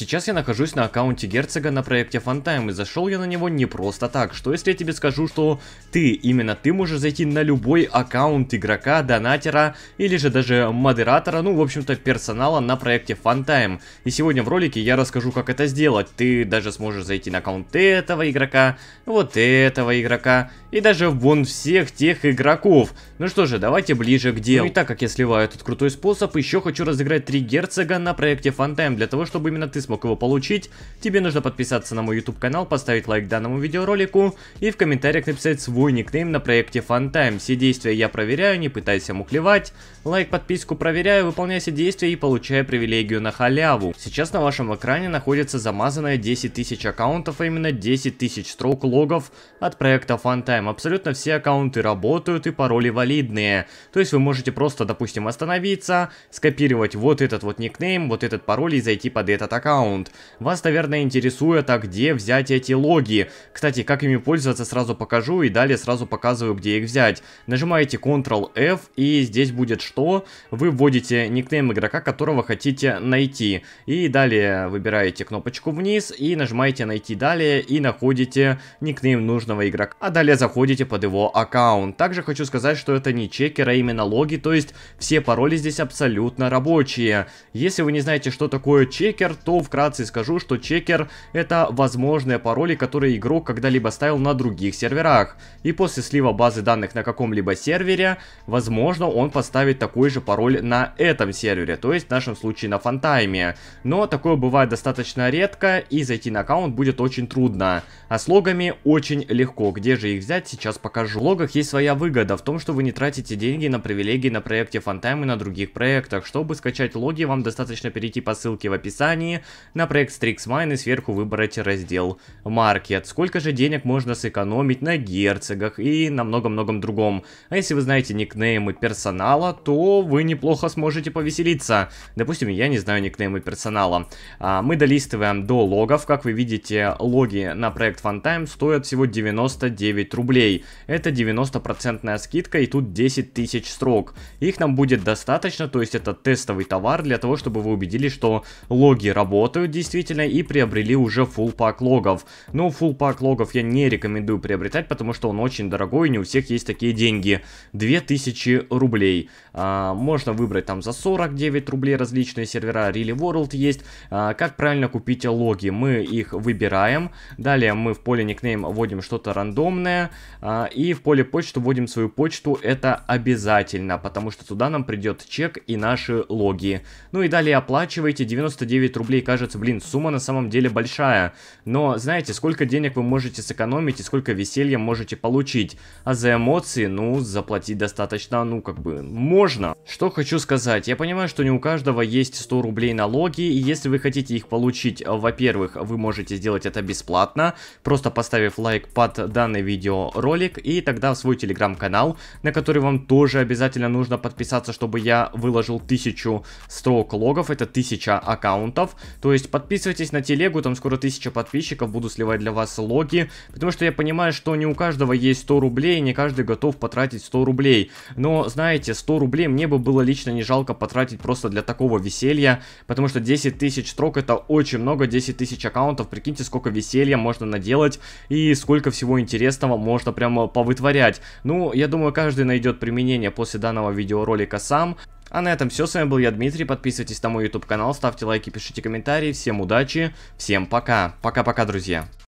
Сейчас я нахожусь на аккаунте герцога на проекте Фантайм и зашел я на него не просто так. Что если я тебе скажу, что ты, именно ты можешь зайти на любой аккаунт игрока, донатера или же даже модератора, ну в общем-то персонала на проекте Фантайм. И сегодня в ролике я расскажу как это сделать. Ты даже сможешь зайти на аккаунт этого игрока, вот этого игрока и даже вон всех тех игроков. Ну что же, давайте ближе к делу. Ну и так как я сливаю этот крутой способ, еще хочу разыграть три герцога на проекте Фантайм для того, чтобы именно ты смог его получить, тебе нужно подписаться на мой YouTube канал, поставить лайк данному видеоролику и в комментариях написать свой никнейм на проекте Funtime. Все действия я проверяю, не пытайся мухлевать. Лайк, подписку проверяю, выполняй все действия и получай привилегию на халяву. Сейчас на вашем экране находится замазанное 10 тысяч аккаунтов, а именно 10 тысяч строк логов от проекта Funtime. Абсолютно все аккаунты работают и пароли валидные. То есть вы можете просто, допустим, остановиться, скопировать вот этот вот никнейм, вот этот пароль и зайти под этот аккаунт аккаунт. Вас, наверное, интересует, а где взять эти логи. Кстати, как ими пользоваться, сразу покажу и далее сразу показываю, где их взять. Нажимаете Ctrl-F и здесь будет что? Вы вводите никнейм игрока, которого хотите найти. И далее выбираете кнопочку вниз и нажимаете «Найти далее» и находите никнейм нужного игрока. А далее заходите под его аккаунт. Также хочу сказать, что это не чекер, а именно логи, то есть все пароли здесь абсолютно рабочие. Если вы не знаете, что такое чекер, то вкратце скажу, что чекер это возможные пароли, которые игрок когда-либо ставил на других серверах. И после слива базы данных на каком-либо сервере, возможно он поставит такой же пароль на этом сервере, то есть в нашем случае на фантайме. Но такое бывает достаточно редко и зайти на аккаунт будет очень трудно. А с логами очень легко, где же их взять сейчас покажу. В логах есть своя выгода в том, что вы не тратите деньги на привилегии на проекте фантайм и на других проектах. Чтобы скачать логи вам достаточно перейти по ссылке в описании, на проект StrixMine и сверху выбрать раздел Market. Сколько же денег можно сэкономить на герцогах и на многом многом другом. А если вы знаете никнеймы персонала, то вы неплохо сможете повеселиться. Допустим, я не знаю никнеймы персонала. А, мы долистываем до логов. Как вы видите, логи на проект Funtime стоят всего 99 рублей. Это 90% скидка и тут 10 тысяч строк. Их нам будет достаточно, то есть это тестовый товар для того, чтобы вы убедились, что логи работают работают действительно и приобрели уже full пак логов. Но ну, full пак логов я не рекомендую приобретать, потому что он очень дорогой, и не у всех есть такие деньги. 2000 рублей. А, можно выбрать там за 49 рублей различные сервера, Really World есть. А, как правильно купить логи? Мы их выбираем. Далее мы в поле никнейм вводим что-то рандомное. А, и в поле почту вводим свою почту. Это обязательно, потому что туда нам придет чек и наши логи. Ну и далее оплачивайте 99 рублей кажется, блин, сумма на самом деле большая. Но знаете, сколько денег вы можете сэкономить и сколько веселья можете получить. А за эмоции, ну, заплатить достаточно, ну, как бы, можно. Что хочу сказать. Я понимаю, что не у каждого есть 100 рублей налоги. И если вы хотите их получить, во-первых, вы можете сделать это бесплатно. Просто поставив лайк под данный видеоролик. И тогда в свой телеграм-канал, на который вам тоже обязательно нужно подписаться, чтобы я выложил тысячу строк логов. Это тысяча аккаунтов. То есть подписывайтесь на телегу, там скоро 1000 подписчиков, буду сливать для вас логи, потому что я понимаю, что не у каждого есть 100 рублей, не каждый готов потратить 100 рублей. Но, знаете, 100 рублей мне бы было лично не жалко потратить просто для такого веселья, потому что 10 тысяч строк это очень много, 10 тысяч аккаунтов, прикиньте, сколько веселья можно наделать и сколько всего интересного можно прямо повытворять. Ну, я думаю, каждый найдет применение после данного видеоролика сам. А на этом все, с вами был я, Дмитрий, подписывайтесь на мой YouTube канал, ставьте лайки, пишите комментарии, всем удачи, всем пока, пока-пока, друзья.